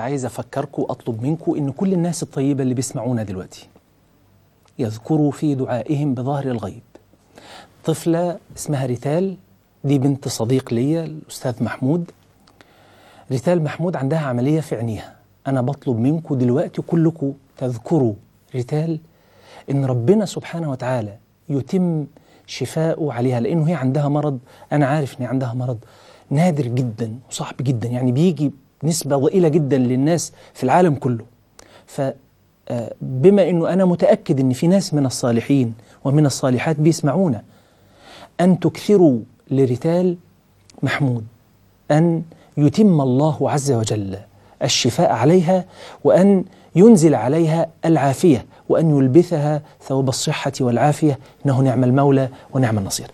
عايز افكركم واطلب منكم ان كل الناس الطيبه اللي بيسمعونا دلوقتي يذكروا في دعائهم بظهر الغيب طفله اسمها ريتال دي بنت صديق ليا الاستاذ محمود ريتال محمود عندها عمليه في عينيها انا بطلب منكم دلوقتي كلكم تذكروا ريتال ان ربنا سبحانه وتعالى يتم شفاؤه عليها لانه هي عندها مرض انا عارف ان عندها مرض نادر جدا وصعب جدا يعني بيجي نسبة ضئيلة جدا للناس في العالم كله فبما آه، أنه أنا متأكد أن في ناس من الصالحين ومن الصالحات بيسمعونا أن تكثروا لرتال محمود أن يتم الله عز وجل الشفاء عليها وأن ينزل عليها العافية وأن يلبثها ثوب الصحة والعافية إنه نعم المولى ونعم النصير